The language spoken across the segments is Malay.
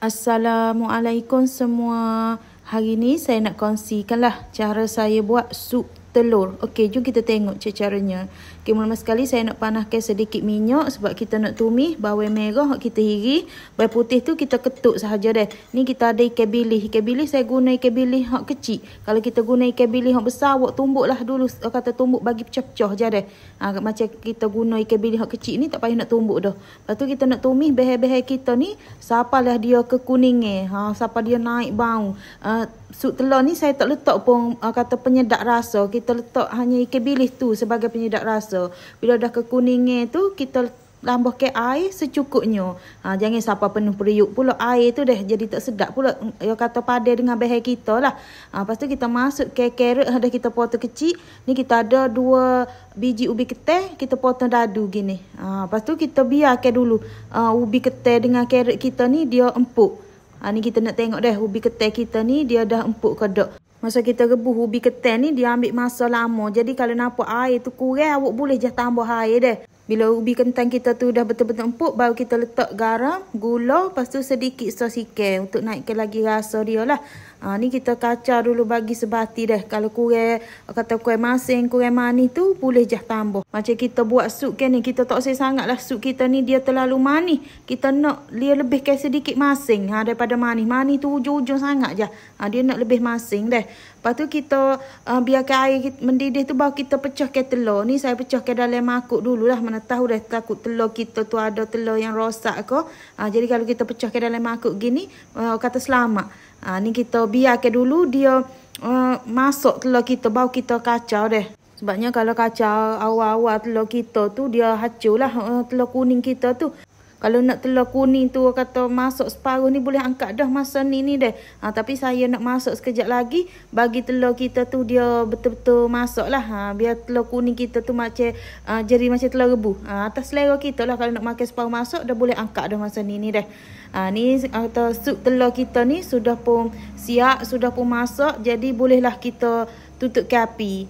Assalamualaikum semua. Hari ni saya nak kongsikanlah cara saya buat sup telur. Okey, jom kita tengok cara caranya. Okey, mula-mula sekali saya nak panaskan sedikit minyak sebab kita nak tumis bawang merah hok kita hiri, bawang putih tu kita ketuk sahaja deh. Ni kita ada ikan bilis. Ikan bilis saya guna ikan bilis hok kecil. Kalau kita guna ikan bilis hok besar, wak tumbuklah dulu. Orang kata tumbuk bagi pecah-pecah je deh. Ha, macam kita guna ikan bilis hok kecil ni tak payah nak tumbuk dah. Lepas tu kita nak tumis behe-behe kita ni sapalah dia kekuningan. Eh. Ha, sapa dia naik bau. Uh, ha, sup telur ni saya tak letak pun kata penyedap rasa. Kita kita letak hanya ikan bilis tu sebagai penyedap rasa. Bila dah kekuningan tu, kita tambah ke air secukupnya. Ha, jangan siapa penuh periuk pula. Air tu dah jadi tak sedap pula. Yang hmm, kata padai dengan behel kita lah. Ha, lepas tu kita masuk ke carrot. Ada kita potong kecil. Ni kita ada dua biji ubi ketel. Kita potong dadu gini. Ha, lepas tu kita ke dulu. Uh, ubi ketel dengan carrot kita ni dia empuk. Ha, ni kita nak tengok dah ubi ketel kita ni dia dah empuk ke tak. Masa kita rebus ubi ketan ni dia ambil masa lama. Jadi kalau nampak air tu kurang awak boleh je tambah air dia. Bila ubi kentang kita tu dah betul-betul empuk baru kita letak garam, gula, lepas tu sedikit sos ikan untuk naikkan lagi rasa dia lah. Ha, ni kita kacau dulu bagi sebati dah. Kalau kurang, kata kurang masing, kurang manis tu boleh je tambah. Macam kita buat sup kan ni, kita tak sayang sangat lah sup kita ni dia terlalu manis. Kita nak dia lebih kaya sedikit masing ha, daripada manis. Manis tu hujung-hujung sangat je. Ha, dia nak lebih masing dah. Lepas tu kita uh, biarkan air mendidih tu baru kita pecah ke telur. Ni saya pecah ke dalam makuk dulu lah. Mana tahu dah takut telur kita tu ada telur yang rosak ke. Uh, jadi kalau kita pecah ke dalam makuk gini, uh, kata selamat. Uh, ni kita biarkan dulu dia uh, masuk telur kita baru kita kacau deh. Sebabnya kalau kacau awal-awal telur kita tu dia hacul lah uh, telur kuning kita tu. Kalau nak telur kuning tu kata masuk separuh ni boleh angkat dah masa ni ni deh. Ha, tapi saya nak masuk sekejap lagi bagi telur kita tu dia betul-betul masuk lah. Ha, biar telur kuning kita tu macam uh, jadi macam telur rebu. Ha, atas selera kita lah kalau nak makan separuh masuk dah boleh angkat dah masa ni ni deh. Ha, ni atau sup telur kita ni sudah pun siap, sudah pun masuk. Jadi bolehlah kita tutup kapi.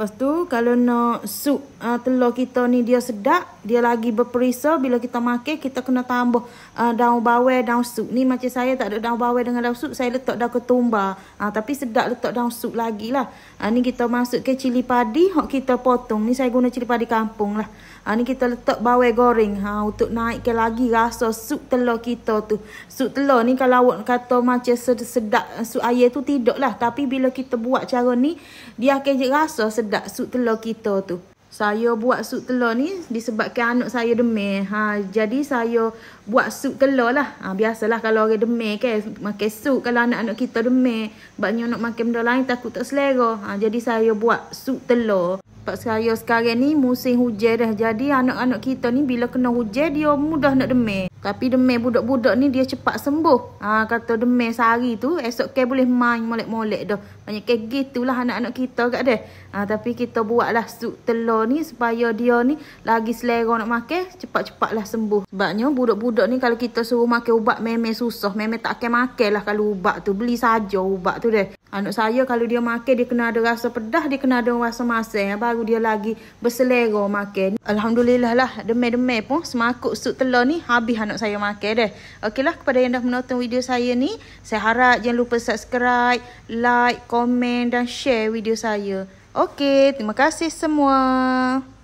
Lepas tu kalau nak sup uh, telur kita ni dia sedap, dia lagi berperisa bila kita makan, kita kena tambah uh, daun bawang, daun sup. Ni macam saya tak ada daun bawang dengan daun sup, saya letak daun ketumbar. Uh, tapi sedap letak daun sup lagi lah. Uh, ni kita masuk ke cili padi, hok kita potong. Ni saya guna cili padi kampung lah. Uh, ni kita letak bawang goreng ha, uh, untuk naikkan lagi rasa sup telur kita tu. Sup telur ni kalau awak kata macam sedap, sup air tu tidak lah. Tapi bila kita buat cara ni, dia akan rasa sedap sedap sup telur kita tu. Saya buat sup telur ni disebabkan anak saya demir. Ha, jadi saya buat sup telur lah. Ha, biasalah kalau orang demir kan. Makan sup kalau anak-anak kita demir. Sebabnya nak makan benda lain takut tak selera. Ha, jadi saya buat sup telur. Sebab saya sekarang ni musim hujan dah. Jadi anak-anak kita ni bila kena hujan dia mudah nak demir. Tapi demai budak-budak ni dia cepat sembuh. Ha, kata demai sehari tu esok ke boleh main molek-molek dah. Banyak ke gitulah anak-anak kita kat dia. Ha, tapi kita buatlah sup telur ni supaya dia ni lagi selera nak makan cepat-cepatlah sembuh. Sebabnya budak-budak ni kalau kita suruh makan ubat memang susah. Memang tak akan makan lah kalau ubat tu. Beli saja ubat tu deh. Anak saya kalau dia makan dia kena ada rasa pedah, dia kena ada rasa masam ya. Eh, baru dia lagi berselera makan. Alhamdulillah lah demai-demai pun semakuk sup telur ni habis anak saya makan deh. lah kepada yang dah menonton video saya ni, saya harap jangan lupa subscribe, like, komen dan share video saya. Okey, terima kasih semua.